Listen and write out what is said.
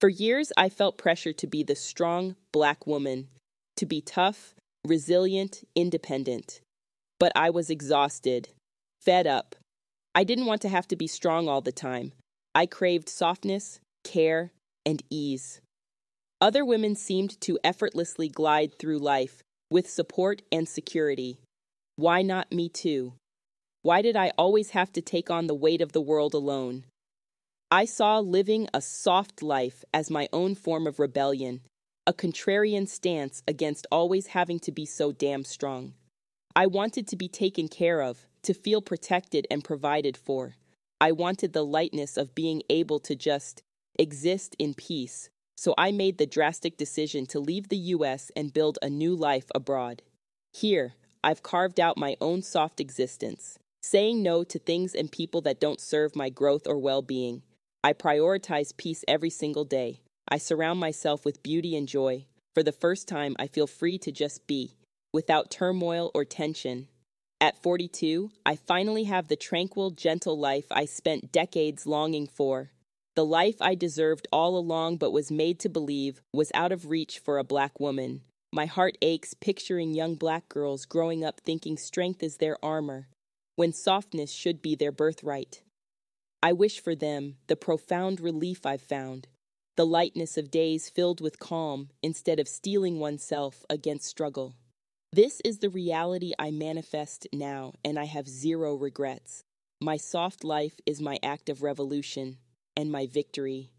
For years, I felt pressure to be the strong black woman, to be tough, resilient, independent. But I was exhausted, fed up. I didn't want to have to be strong all the time. I craved softness, care, and ease. Other women seemed to effortlessly glide through life with support and security. Why not me too? Why did I always have to take on the weight of the world alone? I saw living a soft life as my own form of rebellion, a contrarian stance against always having to be so damn strong. I wanted to be taken care of, to feel protected and provided for. I wanted the lightness of being able to just exist in peace, so I made the drastic decision to leave the US and build a new life abroad. Here, I've carved out my own soft existence, saying no to things and people that don't serve my growth or well being, I prioritize peace every single day. I surround myself with beauty and joy. For the first time, I feel free to just be, without turmoil or tension. At 42, I finally have the tranquil, gentle life I spent decades longing for. The life I deserved all along but was made to believe was out of reach for a black woman. My heart aches picturing young black girls growing up thinking strength is their armor, when softness should be their birthright. I wish for them the profound relief I've found, the lightness of days filled with calm instead of steeling oneself against struggle. This is the reality I manifest now, and I have zero regrets. My soft life is my act of revolution, and my victory